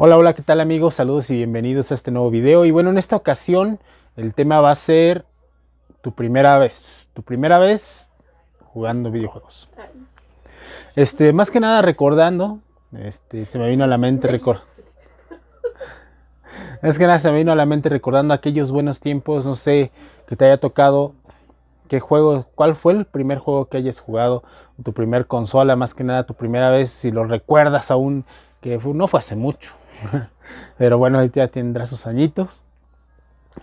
Hola, hola, ¿qué tal amigos? Saludos y bienvenidos a este nuevo video. Y bueno, en esta ocasión el tema va a ser tu primera vez. Tu primera vez jugando videojuegos. Este, más que nada recordando, este, se me vino a la mente recordar. Es que nada, se me vino a la mente recordando aquellos buenos tiempos, no sé, que te haya tocado qué juego, cuál fue el primer juego que hayas jugado, tu primera consola, más que nada tu primera vez, si lo recuerdas aún, que no fue hace mucho, pero bueno, ya tendrá sus añitos.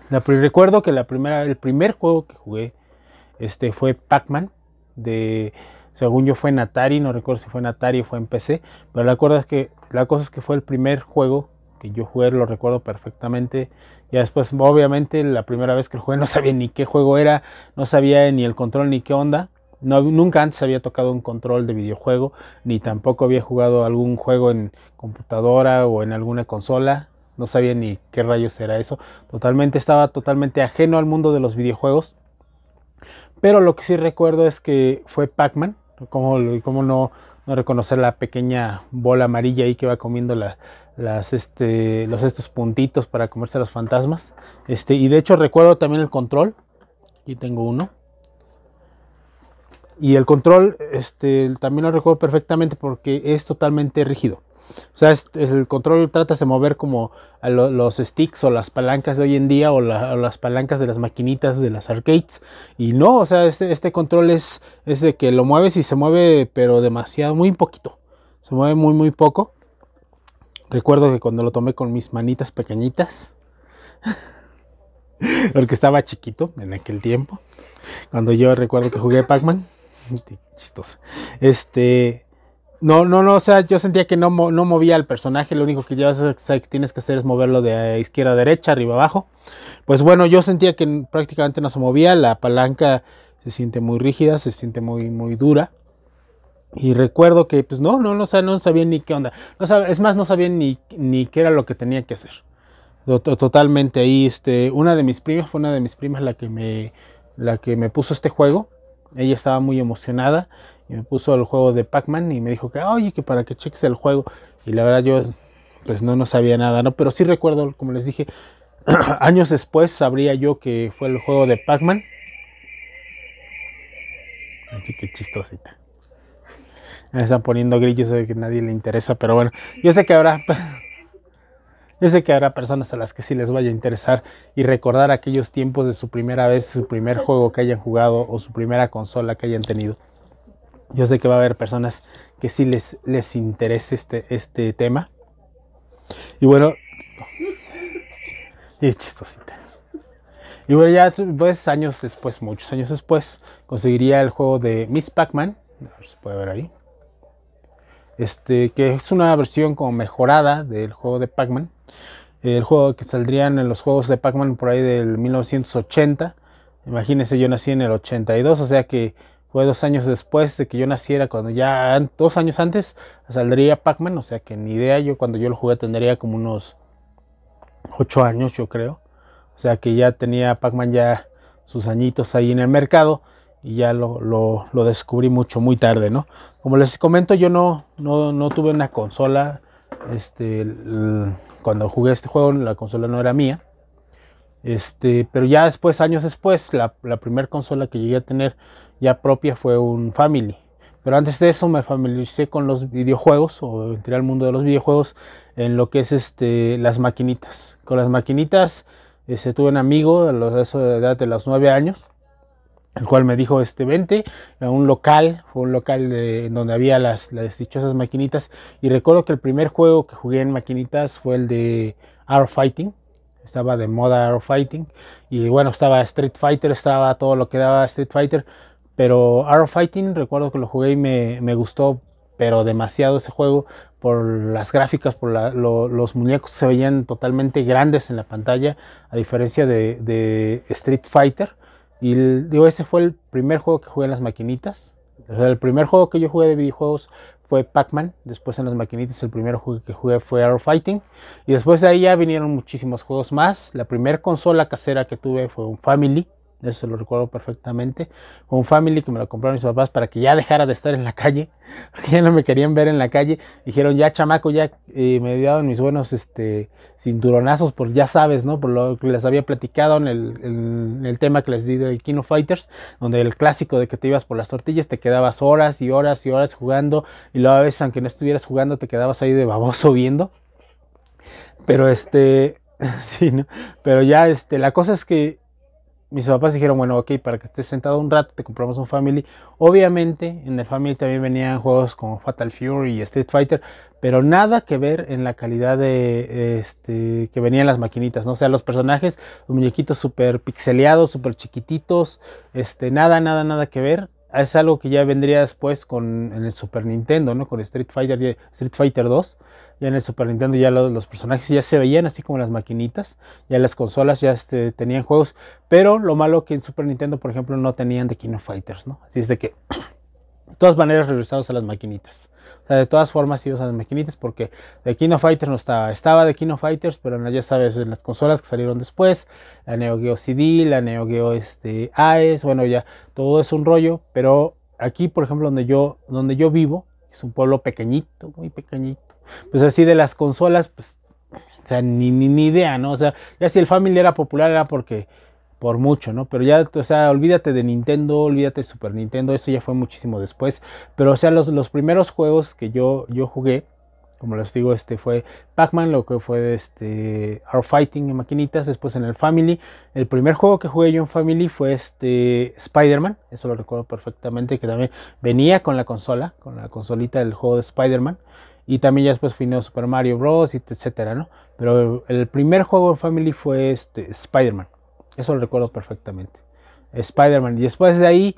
recuerdo que la primera, el primer juego que jugué este, fue Pac-Man, según yo fue en Atari, no recuerdo si fue en Atari o fue en PC, pero la, que, la cosa es que fue el primer juego yo jugué, lo recuerdo perfectamente. Ya después, obviamente, la primera vez que lo jugué no sabía ni qué juego era, no sabía ni el control ni qué onda. nunca antes había tocado un control de videojuego, ni tampoco había jugado algún juego en computadora o en alguna consola. No sabía ni qué rayos era eso. Totalmente estaba totalmente ajeno al mundo de los videojuegos. Pero lo que sí recuerdo es que fue Pac-Man. cómo no, no reconocer la pequeña bola amarilla ahí que va comiendo la, este, los estos puntitos para comerse a los fantasmas este, y de hecho recuerdo también el control aquí tengo uno y el control este, también lo recuerdo perfectamente porque es totalmente rígido o sea el control trata de mover como los sticks o las palancas de hoy en día o, las palancas de las maquinitas de las arcades y no o sea este, este control es es de que lo mueves y se mueve pero demasiado muy poquito se mueve muy muy poco Recuerdo que cuando lo tomé con mis manitas pequeñitas, porque estaba chiquito en aquel tiempo, cuando yo recuerdo que jugué Pac-Man, chistosa, este, no, no, no, o sea, yo sentía que no, movía al personaje, lo único que que tienes que hacer es moverlo de eh, izquierda a derecha, arriba abajo. Pues bueno, yo sentía que prácticamente no se movía, la palanca se siente muy rígida, se siente muy, muy dura. Y recuerdo que, pues no, no, no, no sabía ni qué onda. No es más, no sabía ni, ni qué era lo que tenía que hacer. Totalmente ahí, este, una de mis primas, fue una de mis primas la que me, la que me puso este juego. Ella estaba muy emocionada y me puso el juego de Pac-Man y me dijo que, oye, que para que cheques el juego. Y la verdad yo, pues no, no sabía nada, ¿no? Pero sí recuerdo, como les dije, años después sabría yo que fue el juego de Pac-Man. Así que chistosita. Me están poniendo grillos de que nadie le interesa, pero bueno, yo sé que habrá. Yo sé que habrá personas a las que sí les vaya a interesar y recordar aquellos tiempos de su primera vez, su primer juego que hayan jugado o su primera consola que hayan tenido. Yo sé que va a haber personas que sí les, les interese este, este tema. Y bueno, es chistosita. Y bueno, ya pues años después, muchos años después, conseguiría el juego de Miss Pac-Man. A ver si puede ver ahí. Este, que es una versión como mejorada del juego de Pac-Man. El juego que saldrían en los juegos de Pac-Man por ahí del 1980. Imagínense, yo nací en el 82, o sea que fue dos años después de que yo naciera, cuando ya dos años antes saldría Pac-Man, o sea que ni idea, yo cuando yo lo jugué tendría como unos ocho años, yo creo. O sea que ya tenía Pac-Man ya sus añitos ahí en el mercado y ya lo, lo, descubrí mucho, muy tarde, ¿no? Como les comento, yo no, no, no tuve una consola, este, cuando jugué este juego la consola no era mía, este, pero ya después, años después, la, primera consola que llegué a tener ya propia fue un Family. Pero antes de eso me familiaricé con los videojuegos o entré al mundo de los videojuegos en lo que es este, las maquinitas. Con las maquinitas este, tuve un amigo a los de edad de los 9 años el cual me dijo, este, vente a un local, fue un local de, donde había las, dichosas maquinitas, y recuerdo que el primer juego que jugué en maquinitas fue el de Arrow Fighting, estaba de moda Arrow Fighting, y bueno, estaba Street Fighter, estaba todo lo que daba Street Fighter, pero Arrow Fighting recuerdo que lo jugué y me, gustó, pero demasiado ese juego, por las gráficas, por los muñecos se veían totalmente grandes en la pantalla, a diferencia de Street Fighter. Y digo, ese fue el primer juego que jugué en las maquinitas. el primer juego que yo jugué de videojuegos fue Pac-Man. Después en las maquinitas el primer juego que jugué fue Arrow Fighting. Y después de ahí ya vinieron muchísimos juegos más. La primera consola casera que tuve fue un Family eso lo recuerdo perfectamente. Un family que me lo compraron mis papás para que ya dejara de estar en la calle, porque ya no me querían ver en la calle. Dijeron, ya chamaco, ya eh, me dieron mis buenos este, cinturonazos, por ya sabes, ¿no? Por lo que les había platicado en el, tema que les di de Kino Fighters, donde el clásico de que te ibas por las tortillas, te quedabas horas y horas y horas jugando, y luego a veces, aunque no estuvieras jugando, te quedabas ahí de baboso viendo. Pero este, sí, ¿no? Pero ya, este, la cosa es que mis papás dijeron, bueno, ok, para que estés sentado un rato, te compramos un Family. Obviamente, en el Family también venían juegos como Fatal Fury y Street Fighter, pero nada que ver en la calidad de este, que venían las maquinitas, ¿no? O sea, los personajes, los muñequitos súper pixeleados, súper chiquititos, este, nada, nada, nada que ver es algo que ya vendría después con en el Super Nintendo, ¿no? Con Street Fighter, Street Fighter 2. Ya en el Super Nintendo ya los, personajes ya se veían así como las maquinitas, ya las consolas ya este, tenían juegos, pero lo malo que en Super Nintendo, por ejemplo, no tenían de Kino Fighters, ¿no? Así es de que De todas maneras, regresados a las maquinitas. O sea, de todas formas, íbamos a las maquinitas porque de King of Fighters no estaba. Estaba de Kino Fighters, pero ya sabes, en las consolas que salieron después, la Neo Geo CD, la Neo Geo este, AES, bueno, ya todo es un rollo. Pero aquí, por ejemplo, donde yo, donde yo vivo, es un pueblo pequeñito, muy pequeñito. Pues así de las consolas, pues, o sea, ni, ni, ni idea, ¿no? O sea, ya si el Family era popular era porque por mucho, ¿no? Pero ya, o sea, olvídate de Nintendo, olvídate de Super Nintendo, eso ya fue muchísimo después. Pero, o sea, los, los primeros juegos que yo, yo jugué, como les digo, este fue Pac-Man, lo que fue este Our Fighting en maquinitas, después en el Family. El primer juego que jugué yo en Family fue este Spider-Man, eso lo recuerdo perfectamente, que también venía con la consola, con la consolita del juego de Spider-Man. Y también ya después fue Super Mario Bros, etcétera, ¿no? Pero el primer juego en Family fue este Spider-Man. Eso lo recuerdo perfectamente. Spider-Man. Y después de ahí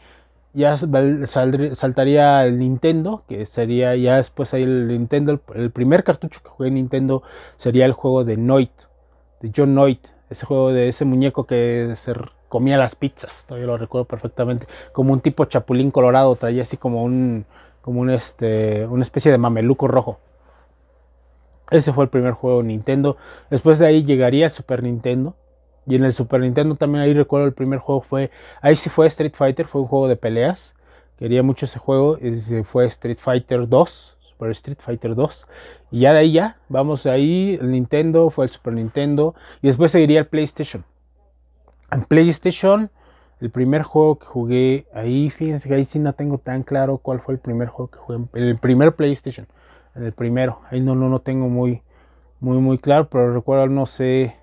ya saltaría el Nintendo, que sería ya después ahí el Nintendo. El primer cartucho que jugué en Nintendo sería el juego de Noit, de John Noit. Ese juego de ese muñeco que se comía las pizzas, todavía lo recuerdo perfectamente. Como un tipo chapulín colorado, traía así como un, como un este, una especie de mameluco rojo. Ese fue el primer juego de Nintendo. Después de ahí llegaría Super Nintendo y en el Super Nintendo también ahí recuerdo el primer juego fue, ahí sí fue Street Fighter, fue un juego de peleas. Quería mucho ese juego, se fue Street Fighter 2, Super Street Fighter 2. Y ya de ahí ya, vamos ahí, el Nintendo, fue el Super Nintendo. Y después seguiría el PlayStation. En PlayStation, el primer juego que jugué ahí, fíjense que ahí sí no tengo tan claro cuál fue el primer juego que jugué. El primer PlayStation, el primero. Ahí no, no, no tengo muy, muy, muy claro, pero recuerdo, no sé,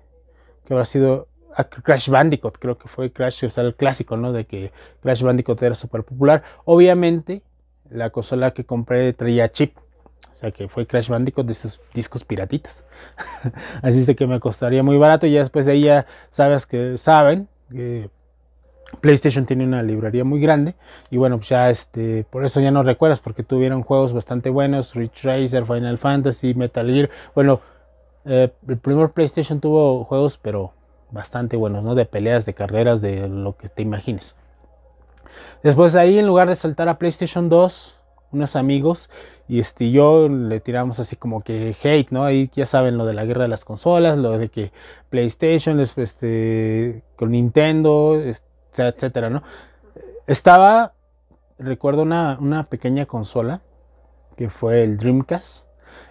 qué habrá sido Crash Bandicoot, creo que fue Crash, o sea, el clásico, ¿no? De que Crash Bandicoot era súper popular. Obviamente, la consola que compré traía chip. O sea que fue Crash Bandicoot de sus discos piratitas. Así es de que me costaría muy barato. Y ya después de ahí ya sabes que saben que PlayStation tiene una librería muy grande. Y bueno, pues ya este. Por eso ya no recuerdas. Porque tuvieron juegos bastante buenos. Retracer, Final Fantasy, Metal Gear. Bueno, eh, el primer PlayStation tuvo juegos, pero bastante bueno, ¿no? De peleas, de carreras, de lo que te imagines. Después de ahí, en lugar de saltar a PlayStation 2, unos amigos y este, yo le tiramos así como que hate, ¿no? Ahí ya saben lo de la guerra de las consolas, lo de que PlayStation, después este, con Nintendo, etcétera, ¿no? Estaba, recuerdo una, una pequeña consola que fue el Dreamcast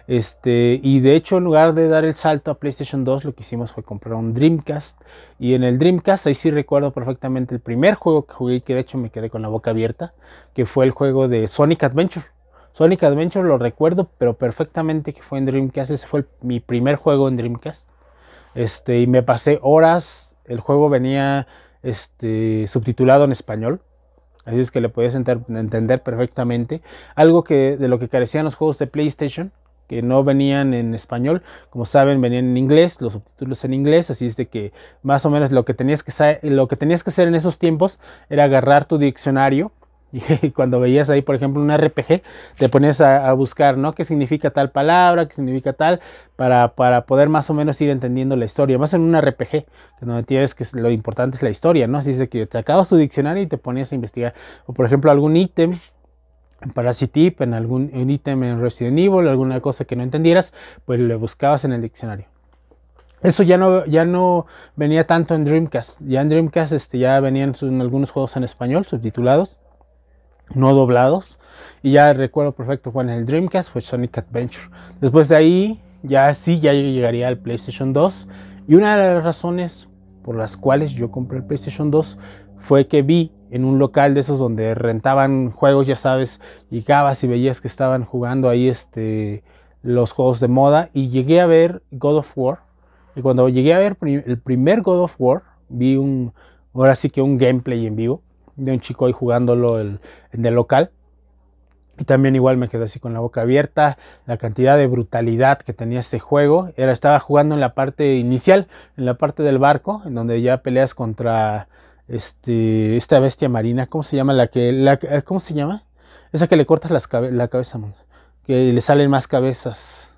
este, y de hecho, en lugar de dar el salto a PlayStation 2, lo que hicimos fue comprar un Dreamcast. Y en el Dreamcast, ahí sí recuerdo perfectamente el primer juego que jugué, que de hecho me quedé con la boca abierta, que fue el juego de Sonic Adventure. Sonic Adventure lo recuerdo, pero perfectamente que fue en Dreamcast. Ese fue mi primer juego en Dreamcast. Este, y me pasé horas. El juego venía este, subtitulado en español. Así es que le podías entender perfectamente. Algo que, de lo que carecían los juegos de PlayStation que no venían en español, como saben, venían en inglés, los subtítulos en inglés, así es de que más o menos lo que tenías que, lo que, tenías que hacer en esos tiempos era agarrar tu diccionario y cuando veías ahí, por ejemplo, un RPG, te ponías a, buscar, ¿no? ¿Qué significa tal palabra? ¿Qué significa tal? Para, poder más o menos ir entendiendo la historia, más en un RPG, donde tienes que lo importante es la historia, ¿no? Así es de que te acabas tu diccionario y te ponías a investigar, o por ejemplo, algún ítem Parasitip, en algún ítem en Resident Evil, alguna cosa que no entendieras, pues lo buscabas en el diccionario. Eso ya no, ya no venía tanto en Dreamcast. Ya en Dreamcast este, ya venían algunos juegos en español, subtitulados, no doblados. Y ya recuerdo perfecto cuando en el Dreamcast fue Sonic Adventure. Después de ahí, ya sí, ya llegaría al PlayStation 2. Y una de las razones por las cuales yo compré el PlayStation 2 fue que vi en un local de esos donde rentaban juegos, ya sabes, llegabas y veías que estaban jugando ahí este, los juegos de moda y llegué a ver God of War. Y cuando llegué a ver el primer God of War, vi un, ahora sí que un gameplay en vivo de un chico ahí jugándolo el, en el local. Y también igual me quedé así con la boca abierta, la cantidad de brutalidad que tenía este juego. Era, estaba jugando en la parte inicial, en la parte del barco, en donde ya peleas contra este, esta bestia marina, ¿cómo se llama la que, la, eh, cómo se llama? Esa que le cortas las la cabeza, que le salen más cabezas.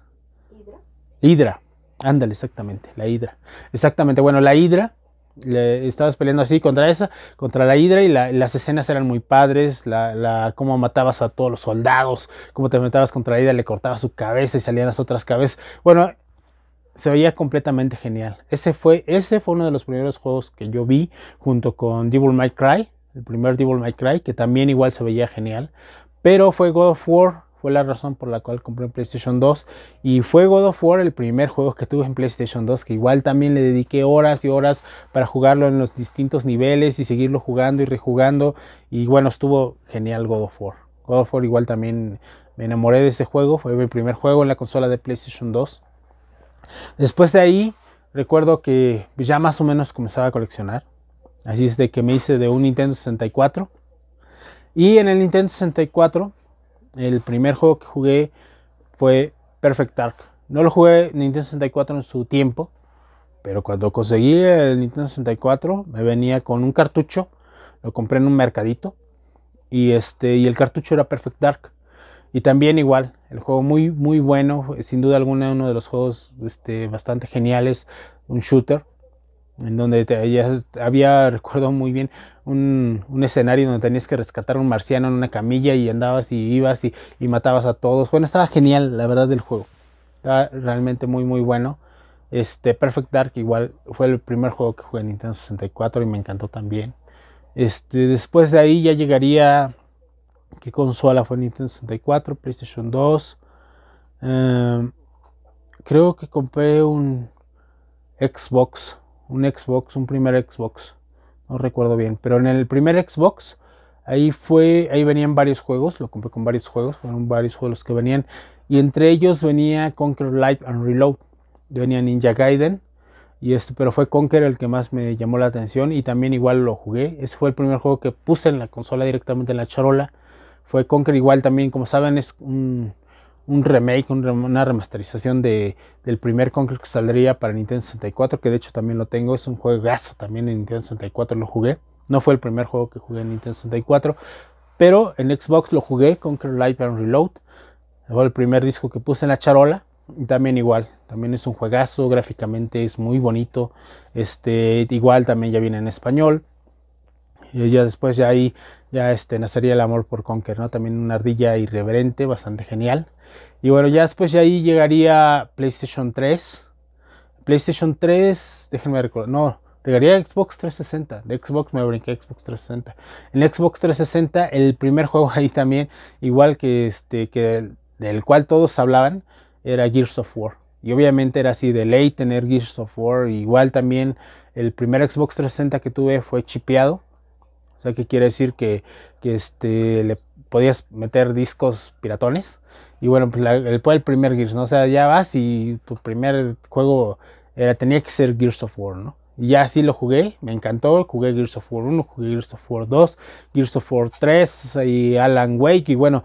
Hidra. Hidra, ándale, exactamente, la hidra. Exactamente, bueno, la hidra, le, estabas peleando así contra esa, contra la hidra y las escenas eran muy padres, la, la, cómo matabas a todos los soldados, cómo te metabas contra la hidra, le cortabas su cabeza y salían las otras cabezas. Bueno, se veía completamente genial. Ese fue, ese fue uno de los primeros juegos que yo vi junto con Devil May Cry, el primer Devil May Cry, que también igual se veía genial. Pero fue God of War, fue la razón por la cual compré PlayStation 2. Y fue God of War el primer juego que tuve en PlayStation 2, que igual también le dediqué horas y horas para jugarlo en los distintos niveles y seguirlo jugando y rejugando. Y bueno, estuvo genial God of War. God of War igual también me enamoré de ese juego, fue mi primer juego en la consola de PlayStation 2. Después de ahí, recuerdo que ya más o menos comenzaba a coleccionar. Así es de que me hice de un Nintendo 64. Y en el Nintendo 64, el primer juego que jugué fue Perfect Dark. No lo jugué Nintendo 64 en su tiempo, pero cuando conseguí el Nintendo 64 me venía con un cartucho, lo compré en un mercadito y este y el cartucho era Perfect Dark. Y también igual, el juego muy, muy bueno, sin duda alguna uno de los juegos este, bastante geniales, un shooter, en donde había, recuerdo muy bien, un, escenario donde tenías que rescatar a un marciano en una camilla y andabas y ibas y, matabas a todos. Bueno, estaba genial, la verdad, del juego. Estaba realmente muy, muy bueno. Este, Perfect Dark igual fue el primer juego que jugué en Nintendo 64 y me encantó también. Este, después de ahí ya llegaría ¿Qué consola fue Nintendo 64? PlayStation 2. Em, creo que compré un Xbox. Un Xbox, un primer Xbox. No recuerdo bien. Pero en el primer Xbox, ahí fue. Ahí venían varios juegos. Lo compré con varios juegos. Fueron varios juegos que venían. Y entre ellos venía Conquer Live and Reload. Venía Ninja Gaiden. Y este, pero fue Conquer el que más me llamó la atención. Y también igual lo jugué. Ese fue el primer juego que puse en la consola directamente en la charola fue Conquer igual también, como saben, es un, remake, una remasterización de, del primer Conquer que saldría para Nintendo 64, que de hecho también lo tengo, es un juegazo también en Nintendo 64, lo jugué. No fue el primer juego que jugué en Nintendo 64, pero en Xbox lo jugué, Conquer Live and Reload. Fue el primer disco que puse en la charola. también igual, también es un juegazo, gráficamente es muy bonito. Este, igual también ya viene en español. Y ya después ya ahí ya este, nacería el amor por Conker, ¿no? También una ardilla irreverente, bastante genial. Y bueno, ya después de ahí llegaría PlayStation 3. PlayStation 3, déjenme recordar, no, llegaría Xbox 360. De Xbox me brinqué Xbox 360. En Xbox 360, el primer juego ahí también, igual que este, que del cual todos hablaban, era Gears of War. Y obviamente era así de ley tener Gears of War. Igual también el primer Xbox 360 que tuve fue chipeado o sea, que quiere decir que, este, le podías meter discos piratones. Y bueno, pues el, el primer Gears, ¿no? O sea, ya vas y tu primer juego tenía que ser Gears of War, ¿no? Y ya así lo jugué, me encantó, jugué Gears of War 1, jugué Gears of War 2, Gears of War 3 y Alan Wake y bueno,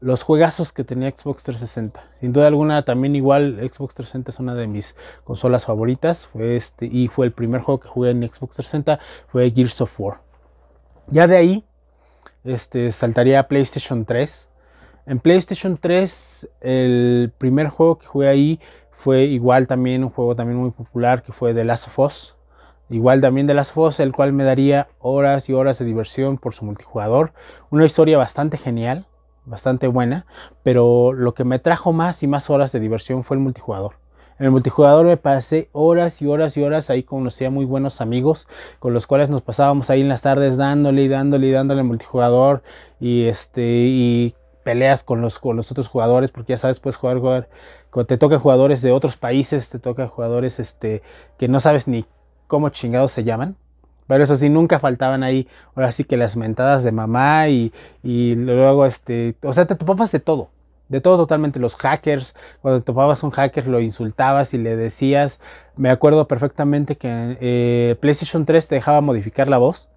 los juegazos que tenía Xbox 360. Sin duda alguna, también igual Xbox 360 es una de mis consolas favoritas. este, y fue el primer juego que jugué en Xbox 360, fue Gears of War. Ya de ahí este, saltaría a PlayStation 3. En PlayStation 3 el primer juego que jugué ahí fue igual también un juego también muy popular que fue The Last of Us. Igual también The Last of Us, el cual me daría horas y horas de diversión por su multijugador. Una historia bastante genial, bastante buena, pero lo que me trajo más y más horas de diversión fue el multijugador. En el multijugador me pasé horas y horas y horas ahí conocía muy buenos amigos con los cuales nos pasábamos ahí en las tardes dándole y dándole y dándole al multijugador y este y peleas con los, los otros jugadores, porque ya sabes, puedes jugar, jugar, te toca jugadores de otros países, te toca jugadores este, que no sabes ni cómo chingados se llaman. Pero eso sí, nunca faltaban ahí, ahora sí que las mentadas de mamá y, luego, este, o sea, te topabas de todo de todo totalmente, los hackers, cuando topabas un hacker lo insultabas y le decías, me acuerdo perfectamente que eh, PlayStation 3 te dejaba modificar la voz,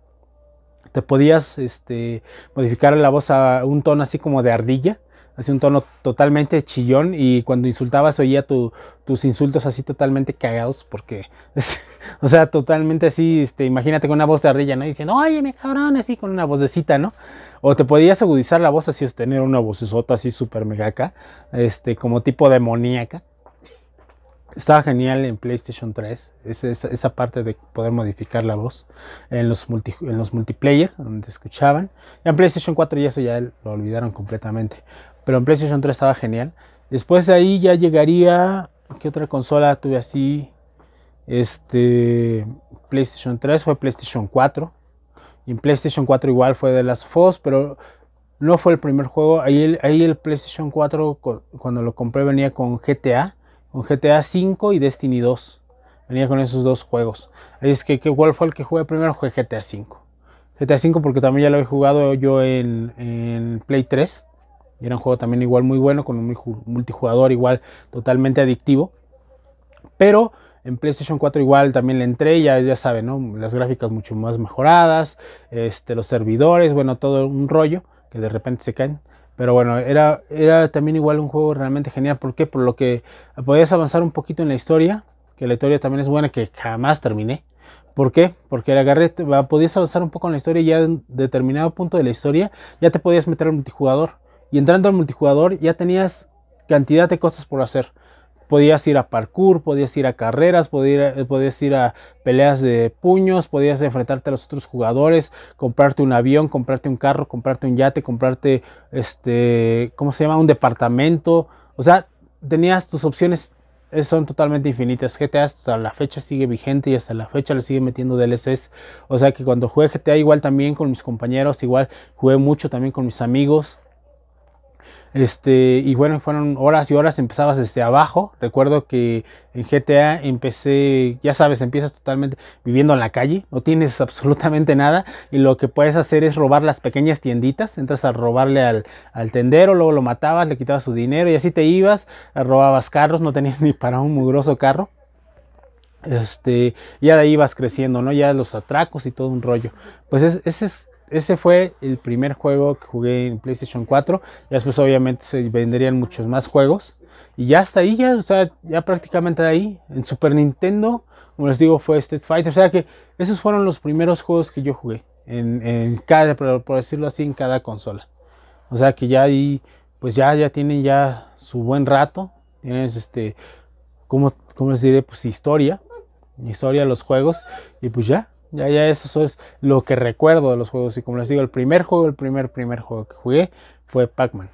te podías este, modificar la voz a un tono así como de ardilla, Hacía un tono totalmente chillón y cuando insultabas oía tus insultos así totalmente cagados porque, o sea, totalmente así, este, imagínate con una voz de ardilla, ¿no? Diciendo, me cabrón, así con una vocecita, ¿no? O te podías agudizar la voz así, tener una vocesota así súper megaca, este, como tipo demoníaca. Estaba genial en PlayStation 3, esa parte de poder modificar la voz en los, en los multiplayer, donde escuchaban. Ya en PlayStation 4 y eso ya lo olvidaron completamente pero en PlayStation 3 estaba genial. Después de ahí ya llegaría, ¿qué otra consola tuve así? Este, PlayStation 3 fue PlayStation 4. Y en PlayStation 4 igual fue de las FOS, pero no fue el primer juego. Ahí el, PlayStation 4 cuando lo compré venía con GTA, con GTA 5 y Destiny 2. Venía con esos dos juegos. Ahí es que, igual fue el que jugué primero? Fue GTA 5. GTA 5 porque también ya lo he jugado yo en, en Play 3 era un juego también igual muy bueno, con un multijugador igual totalmente adictivo. Pero en PlayStation 4 igual también le entré, ya, ya saben, ¿no? Las gráficas mucho más mejoradas, este, los servidores, bueno, todo un rollo que de repente se caen. Pero bueno, era, era también igual un juego realmente genial. ¿Por qué? Por lo que podías avanzar un poquito en la historia, que la historia también es buena, que jamás terminé. ¿Por qué? Porque la agarré, podías avanzar un poco en la historia y ya en determinado punto de la historia ya te podías meter al multijugador. Y entrando al multijugador ya tenías cantidad de cosas por hacer. Podías ir a parkour, podías ir a carreras, podías ir a, eh, ir a peleas de puños, podías enfrentarte a los otros jugadores, comprarte un avión, comprarte un carro, comprarte un yate, comprarte este, ¿cómo se llama? Un departamento. O sea, tenías tus opciones eh, son totalmente infinitas. GTA hasta la fecha sigue vigente y hasta la fecha le sigue metiendo DLCs. O sea que cuando jugué GTA igual también con mis compañeros, igual jugué mucho también con mis amigos. Este, y bueno, fueron horas y horas, empezabas desde abajo. Recuerdo que en GTA empecé, ya sabes, empiezas totalmente viviendo en la calle, no tienes absolutamente nada y lo que puedes hacer es robar las pequeñas tienditas, entras a robarle al, tendero, luego lo matabas, le quitabas su dinero y así te ibas, eh, robabas carros, no tenías ni para un mugroso carro. Este, ya de ahí vas creciendo, ¿no? Ya los atracos y todo un rollo. Pues ese es ese fue el primer juego que jugué en PlayStation 4. Y después obviamente se venderían muchos más juegos. Y ya hasta ahí, ya, o sea, ya prácticamente ahí, en Super Nintendo, como les digo, fue Street Fighter. O sea que esos fueron los primeros juegos que yo jugué. En, en cada, por, decirlo así, en cada consola. O sea que ya ahí, pues ya, ya tienen ya su buen rato. Tienen, este, como, como les diré? Pues historia. Historia, de los juegos. Y pues ya, ya, ya eso es lo que recuerdo de los juegos. Y como les digo, el primer juego, el primer, primer juego que jugué fue Pac-Man.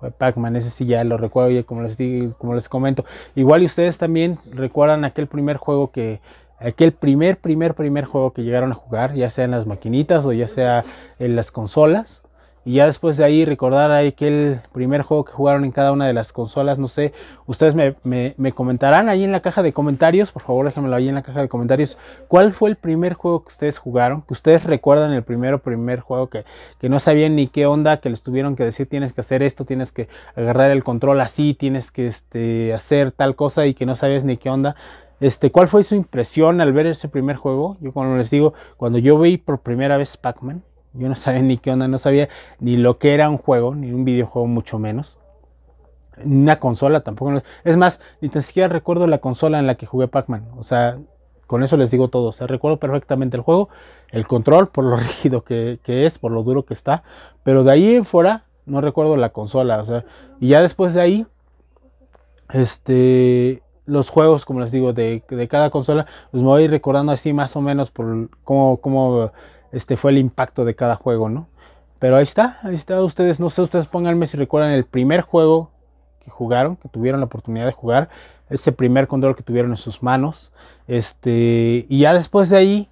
Fue Pac-Man, ese sí ya lo recuerdo. Y como les digo, como les comento, igual y ustedes también recuerdan aquel primer juego que, aquel primer, primer, primer juego que llegaron a jugar, ya sea en las maquinitas o ya sea en las consolas y ya después de ahí recordar ahí el primer juego que jugaron en cada una de las consolas, no sé, ustedes me, comentarán ahí en la caja de comentarios, por favor déjenmelo ahí en la caja de comentarios, cuál fue el primer juego que ustedes jugaron, que ustedes recuerdan el primero, primer juego que, que no sabían ni qué onda, que les tuvieron que decir tienes que hacer esto, tienes que agarrar el control así, tienes que este, hacer tal cosa y que no sabías ni qué onda. Este, ¿Cuál fue su impresión al ver ese primer juego? Yo cuando les digo, cuando yo vi por primera vez Pac-Man, yo no sabía ni qué onda, no sabía ni lo que era un juego, ni un videojuego mucho menos. Ni Una consola tampoco. Es más, ni tan siquiera recuerdo la consola en la que jugué Pac-Man. O sea, con eso les digo todo. O sea, recuerdo perfectamente el juego, el control, por lo rígido que, es, por lo duro que está. Pero de ahí en fuera, no recuerdo la consola. O sea, y ya después de ahí, este, los juegos, como les digo, de, de, cada consola, pues me voy recordando así más o menos por cómo, cómo este fue el impacto de cada juego, ¿no? Pero ahí está, ahí está. Ustedes, no sé, ustedes pónganme si recuerdan el primer juego que jugaron, que tuvieron la oportunidad de jugar, ese primer control que tuvieron en sus manos. Este, y ya después de ahí,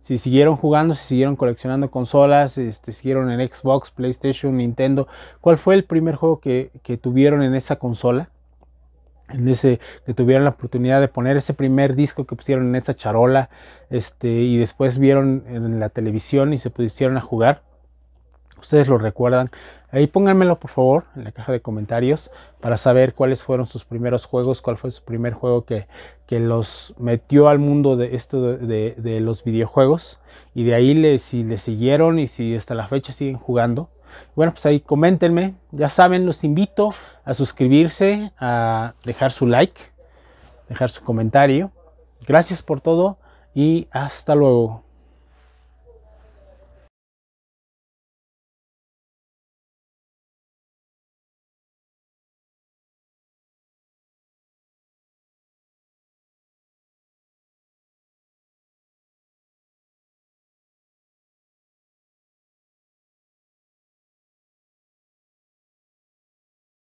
si siguieron jugando, si siguieron coleccionando consolas, este, siguieron en Xbox, PlayStation, Nintendo, ¿cuál fue el primer juego que, que tuvieron en esa consola? que tuvieron la oportunidad de poner ese primer disco que pusieron en esa charola, este, y después vieron en la televisión y se pusieron a jugar. Ustedes lo recuerdan. Ahí pónganmelo por favor en la caja de comentarios para saber cuáles fueron sus primeros juegos, cuál fue su primer juego que, que los metió al mundo de esto de, de, los videojuegos. Y de ahí les si le siguieron y si hasta la fecha siguen jugando. Bueno, pues ahí coméntenme. Ya saben, los invito a suscribirse, a dejar su like, dejar su comentario. Gracias por todo y hasta luego.